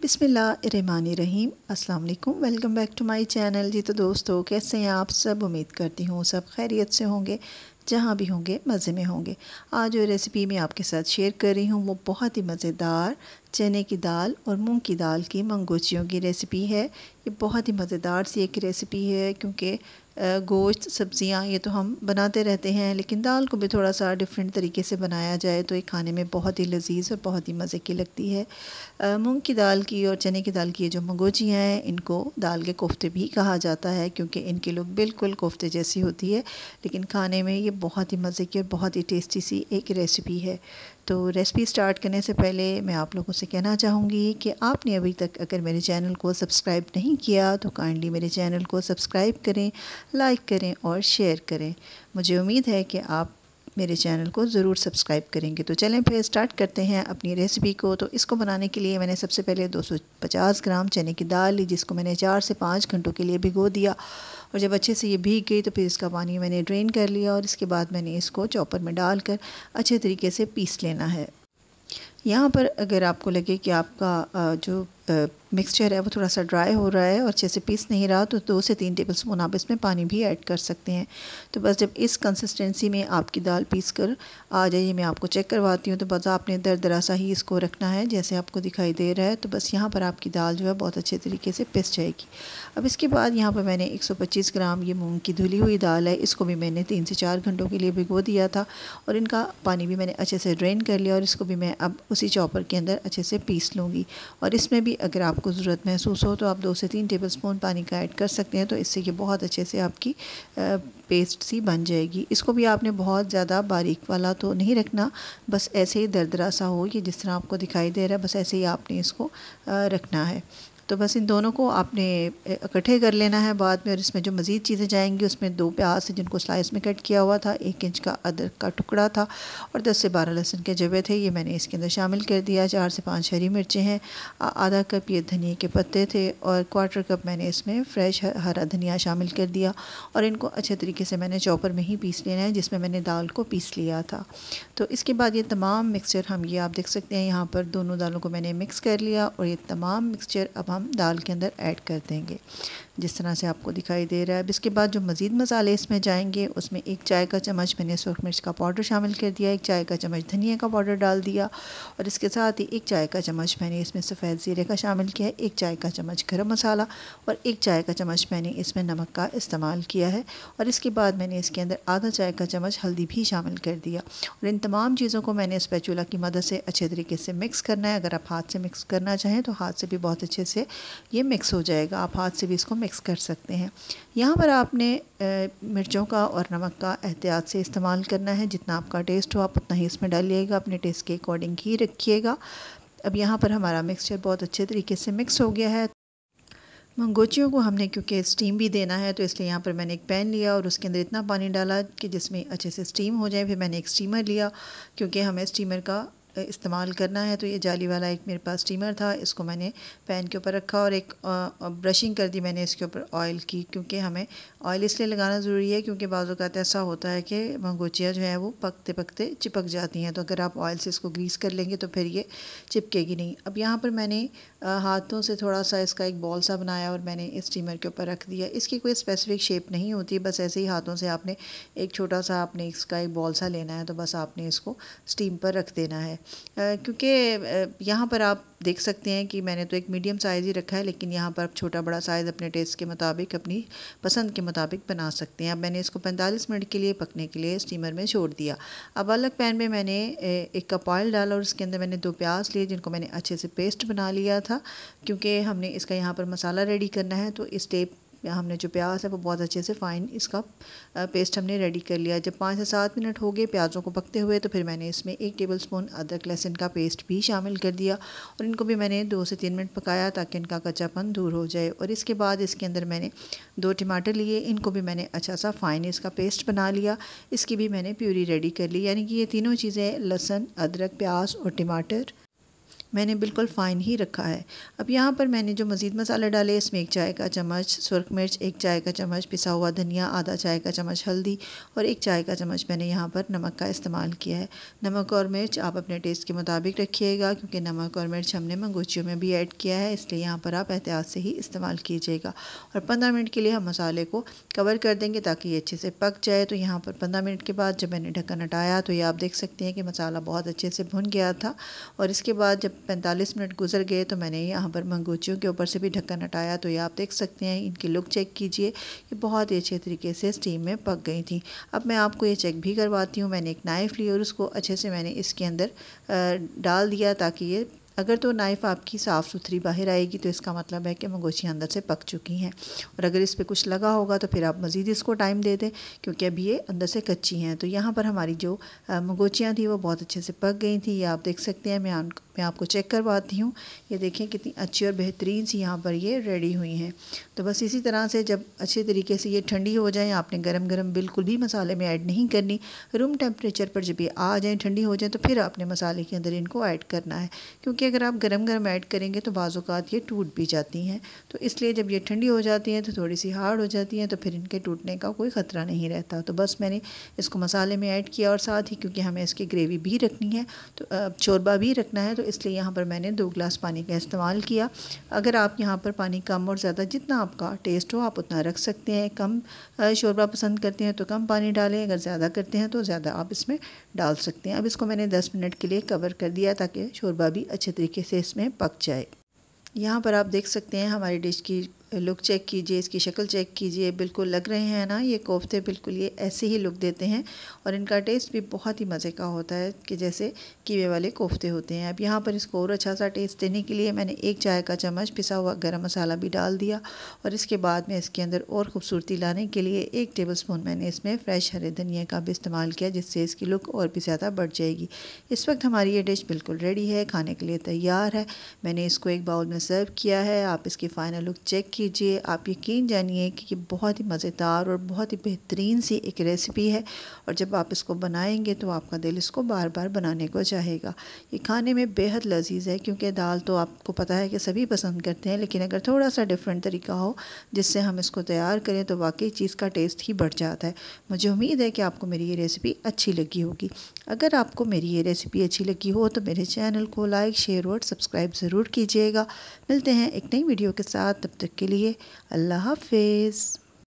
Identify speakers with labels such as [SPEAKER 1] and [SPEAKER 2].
[SPEAKER 1] बिसमीम अल्लाम welcome back to my channel जी तो दोस्तों कैसे हैं आप सब उम्मीद करती हूँ सब खैरियत से होंगे जहाँ भी होंगे मज़े में होंगे आज जो रेसिपी मैं आपके साथ शेयर कर रही हूँ वो बहुत ही मज़ेदार चने की दाल और मूंग की दाल की मंगोचियों की रेसिपी है ये बहुत ही मज़ेदार सी एक रेसिपी है क्योंकि गोश्त सब्ज़ियाँ ये तो हम बनाते रहते हैं लेकिन दाल को भी थोड़ा सा डिफरेंट तरीके से बनाया जाए तो ये खाने में बहुत ही लजीज और बहुत ही मज़े की लगती है मूंग की दाल की और चने की दाल की ये जो मंगोजियाँ हैं इनको दाल के कोफ्ते भी कहा जाता है क्योंकि इनकी लुक बिल्कुल कोफ्ते जैसी होती है लेकिन खाने में ये बहुत ही मज़े की और बहुत ही टेस्टी सी एक रेसिपी है तो रेसिपी स्टार्ट करने से पहले मैं आप लोगों से कहना चाहूँगी कि आपने अभी तक अगर मेरे चैनल को सब्सक्राइब नहीं किया तो काइंडली मेरे चैनल को सब्सक्राइब करें लाइक करें और शेयर करें मुझे उम्मीद है कि आप मेरे चैनल को ज़रूर सब्सक्राइब करेंगे तो चलें फिर स्टार्ट करते हैं अपनी रेसिपी को तो इसको बनाने के लिए मैंने सबसे पहले 250 ग्राम चने की दाल ली जिसको मैंने चार से पाँच घंटों के लिए भिगो दिया और जब अच्छे से ये भीग गई तो फिर इसका पानी मैंने ड्रेन कर लिया और इसके बाद मैंने इसको चॉपर में डालकर अच्छे तरीके से पीस लेना है यहाँ पर अगर आपको लगे कि आपका जो मिक्सचर है वो थोड़ा सा ड्राई हो रहा है और अच्छे से पीस नहीं रहा तो दो से तीन टेबल स्पून आप इसमें पानी भी ऐड कर सकते हैं तो बस जब इस कंसिस्टेंसी में आपकी दाल पीस कर आ जाइए मैं आपको चेक करवाती हूँ तो बस आपने दर दरा सा ही इसको रखना है जैसे आपको दिखाई दे रहा है तो बस यहाँ पर आपकी दाल जो है बहुत अच्छे तरीके से पिस जाएगी अब इसके बाद यहाँ पर मैंने एक ग्राम ये मूँग की धुली हुई दाल है इसको भी मैंने तीन से चार घंटों के लिए भिगो दिया था और इनका पानी भी मैंने अच्छे से ड्रेन कर लिया और इसको भी मैं अब उसी चॉपर के अंदर अच्छे से पीस लूँगी और इसमें भी अगर आप आपको ज़रूरत महसूस हो तो आप दो से तीन टेबल स्पून पानी का ऐड कर सकते हैं तो इससे ये बहुत अच्छे से आपकी पेस्ट सी बन जाएगी इसको भी आपने बहुत ज़्यादा बारीक वाला तो नहीं रखना बस ऐसे ही दरदरा सा हो ये जिस तरह आपको दिखाई दे रहा है बस ऐसे ही आपने इसको रखना है तो बस इन दोनों को आपने इकट्ठे कर लेना है बाद में और इसमें जो मज़ीद चीज़ें जाएंगी उसमें दो प्याज थे जिनको स्लाइस में कट किया हुआ था एक इंच का अदरक का टुकड़ा था और दस से बारह लहसुन के जबे थे ये मैंने इसके अंदर शामिल कर दिया चार से पाँच हरी मिर्चें हैं आधा कप ये धनिए के पत्ते थे और क्वार्टर कप मैंने इसमें फ्रेश हरा धनिया शामिल कर दिया और इनको अच्छे तरीके से मैंने चॉपर में ही पीस लेना है जिसमें मैंने दाल को पीस लिया था तो इसके बाद ये तमाम मिक्सचर हम ये आप देख सकते हैं यहाँ पर दोनों दालों को मैंने मिक्स कर लिया और ये तमाम मिक्सचर अब हम हम दाल के अंदर ऐड कर देंगे जिस तरह से आपको दिखाई दे रहा है अब इसके बाद जो मज़ीद मसाले इसमें जाएंगे उसमें एक चाय का चम्मच मैंने सुरख मिर्च का पाउडर शामिल कर दिया एक चाय का चम्मच धनिया का पाउडर डाल दिया और इसके साथ ही एक चाय का चम्मच मैंने इसमें सफ़ेद ज़ीरे का शामिल किया है एक चाय का चम्मच गर्म मसाला और एक चाय का चम्मच मैंने इसमें नमक का इस्तेमाल किया है और इसके बाद मैंने इसके अंदर आधा चाय का चम्मच हल्दी भी शामिल कर दिया और इन तमाम चीज़ों को मैंने इस पैचूला की मदद से अच्छे तरीके से मिक्स करना है अगर आप हाथ से मिक्स करना चाहें तो हाथ से भी बहुत अच्छे से ये मिक्स हो जाएगा आप हाथ से भी इसको मिक्स कर सकते हैं यहाँ पर आपने मिर्चों का और नमक का एहतियात से इस्तेमाल करना है जितना आपका टेस्ट हो आप उतना ही इसमें डालिएगा अपने टेस्ट के अकॉर्डिंग ही रखिएगा अब यहाँ पर हमारा मिक्सचर बहुत अच्छे तरीके से मिक्स हो गया है मंगोचियों को हमने क्योंकि स्टीम भी देना है तो इसलिए यहाँ पर मैंने एक पैन लिया और उसके अंदर इतना पानी डाला कि जिसमें अच्छे से स्टीम हो जाए फिर मैंने एक स्टीमर लिया क्योंकि हमें स्टीमर का इस्तेमाल करना है तो ये जाली वाला एक मेरे पास स्टीमर था इसको मैंने पैन के ऊपर रखा और एक ब्रशिंग कर दी मैंने इसके ऊपर ऑयल की क्योंकि हमें ऑयल इसलिए लगाना ज़रूरी है क्योंकि बाज़ात ऐसा होता है कि मंगोचियाँ जो हैं वो पकते पकते चिपक जाती हैं तो अगर आप ऑयल से इसको ग्रीस कर लेंगे तो फिर ये चिपकेगी नहीं अब यहाँ पर मैंने हाथों से थोड़ा सा इसका एक बॉल सा बनाया और मैंने इस स्टीमर के ऊपर रख दिया इसकी कोई स्पेसिफिक शेप नहीं होती बस ऐसे ही हाथों से आपने एक छोटा सा आपने इसका एक बॉल सा लेना है तो बस आपने इसको स्टीम पर रख देना है क्योंकि यहाँ पर आप देख सकते हैं कि मैंने तो एक मीडियम साइज़ ही रखा है लेकिन यहाँ पर आप छोटा बड़ा साइज़ अपने टेस्ट के मुताबिक अपनी पसंद के मुताबिक बना सकते हैं अब मैंने इसको 45 मिनट के लिए पकने के लिए स्टीमर में छोड़ दिया अब अलग पैन में मैंने एक कप ऑयल डाला और इसके अंदर मैंने दो प्याज लिए जिनको मैंने अच्छे से पेस्ट बना लिया था क्योंकि हमने इसका यहाँ पर मसाला रेडी करना है तो इस्टेप हमने जो प्याज है वो बहुत अच्छे से फ़ाइन इसका पेस्ट हमने रेडी कर लिया जब पाँच से सात मिनट हो गए प्याज़ों को पकते हुए तो फिर मैंने इसमें एक टेबल स्पून अदरक लहसुन का पेस्ट भी शामिल कर दिया और इनको भी मैंने दो से तीन मिनट पकाया ताकि इनका कच्चापन दूर हो जाए और इसके बाद इसके अंदर मैंने दो टमाटर लिए इनको भी मैंने अच्छा सा फ़ाइन इसका पेस्ट बना लिया इसकी भी मैंने प्यूरी रेडी कर ली यानी कि ये तीनों चीज़ें लहसुन अदरक प्याज और टमाटर मैंने बिल्कुल फ़ाइन ही रखा है अब यहाँ पर मैंने जो मज़ीद मसाले डाले इसमें एक चाय का चम्मच सुरख मिर्च एक चाय का चम्मच पिसा हुआ धनिया आधा चाय का चम्मच हल्दी और एक चाय का चम्मच मैंने यहाँ पर नमक का इस्तेमाल किया है नमक और मिर्च आप अपने टेस्ट के मुताबिक रखिएगा क्योंकि नमक और मिर्च हमने मंगोचियों में भी ऐड किया है इसलिए यहाँ पर आप एहतियात से ही इस्तेमाल कीजिएगा और पंद्रह मिनट के लिए हम मसाले को कवर कर देंगे ताकि ये अच्छे से पक जाए तो यहाँ पर पंद्रह मिनट के बाद जब मैंने ढक्कन हटाया तो ये आप देख सकते हैं कि मसाला बहुत अच्छे से भुन गया था और इसके बाद जब पैंतालीस मिनट गुजर गए तो मैंने यहाँ पर मंगोचियों के ऊपर से भी ढक्कन हटाया तो ये आप देख सकते हैं इनकी लुक चेक कीजिए ये बहुत ही अच्छे तरीके से स्टीम में पक गई थी अब मैं आपको ये चेक भी करवाती हूँ मैंने एक नाइफ़ ली और उसको अच्छे से मैंने इसके अंदर डाल दिया ताकि ये अगर तो नाइफ़ आपकी साफ़ सुथरी बाहर आएगी तो इसका मतलब है कि मंगोशियाँ अंदर से पक चुकी हैं और अगर इस पर कुछ लगा होगा तो फिर आप मज़ीद इसको टाइम दे दें क्योंकि अभी ये अंदर से कच्ची हैं तो यहाँ पर हमारी जो मंगोचियाँ थी वो बहुत अच्छे से पक गई थी ये आप देख सकते हैं मैं मैं आपको चेक करवाती हूँ ये देखें कितनी अच्छी और बेहतरीन सी यहाँ पर ये रेडी हुई हैं तो बस इसी तरह से जब अच्छे तरीके से ये ठंडी हो जाए आपने गर्म गर्म बिल्कुल भी मसाले में ऐड नहीं करनी रूम टेम्परेचर पर जब ये आ जाए ठंडी हो जाए तो फिर आपने मसाले के अंदर इनको ऐड करना है क्योंकि कि अगर आप गरम गरम ऐड करेंगे तो बाज़ात ये टूट भी जाती हैं तो इसलिए जब ये ठंडी हो जाती हैं तो थोड़ी सी हार्ड हो जाती हैं तो फिर इनके टूटने का कोई ख़तरा नहीं रहता तो बस मैंने इसको मसाले में ऐड किया और साथ ही क्योंकि हमें इसकी ग्रेवी भी रखनी है तो शोरबा भी रखना है तो इसलिए यहाँ पर मैंने दो ग्लास पानी का इस्तेमाल किया अगर आप यहाँ पर पानी कम और ज़्यादा जितना आपका टेस्ट हो आप उतना रख सकते हैं कम शोरबा पसंद करते हैं तो कम पानी डालें अगर ज़्यादा करते हैं तो ज़्यादा आप इसमें डाल सकते हैं अब इसको मैंने दस मिनट के लिए कवर कर दिया ताकि शोरबा भी अच्छे तरीके से इसमें पक जाए यहाँ पर आप देख सकते हैं हमारी डिश की लुक चेक कीजिए इसकी शक्ल चेक कीजिए बिल्कुल लग रहे हैं ना ये कोफ्ते बिल्कुल ये ऐसे ही लुक देते हैं और इनका टेस्ट भी बहुत ही मज़े का होता है कि जैसे कीवे वाले कोफ्ते होते हैं अब यहाँ पर इसको और अच्छा सा टेस्ट देने के लिए मैंने एक चाय का चम्मच पिसा हुआ गर्म मसाला भी डाल दिया और इसके बाद में इसके अंदर और खूबसूरती लाने के लिए एक टेबल स्पून मैंने इसमें फ्रेश हरे धनिया का भी इस्तेमाल किया जिससे इसकी लुक और भी ज़्यादा बढ़ जाएगी इस वक्त हमारी ये डिश बिल्कुल रेडी है खाने के लिए तैयार है मैंने इसको एक बाउल में सर्व किया है आप इसकी फ़ाइनल लुक चेक कीजिए आप यकीन जानिए कि ये बहुत ही मज़ेदार और बहुत ही बेहतरीन सी एक रेसिपी है और जब आप इसको बनाएंगे तो आपका दिल इसको बार बार बनाने को चाहेगा ये खाने में बेहद लजीज़ है क्योंकि दाल तो आपको पता है कि सभी पसंद करते हैं लेकिन अगर थोड़ा सा डिफरेंट तरीका हो जिससे हम इसको तैयार करें तो वाकई चीज़ का टेस्ट ही बढ़ जाता है मुझे उम्मीद है कि आपको मेरी ये रेसिपी अच्छी लगी होगी अगर आपको मेरी ये रेसिपी अच्छी लगी हो तो मेरे चैनल को लाइक शेयर और सब्सक्राइब ज़रूर कीजिएगा मिलते हैं एक नई वीडियो के साथ तब तक के लिए अल्लाह हाफिज़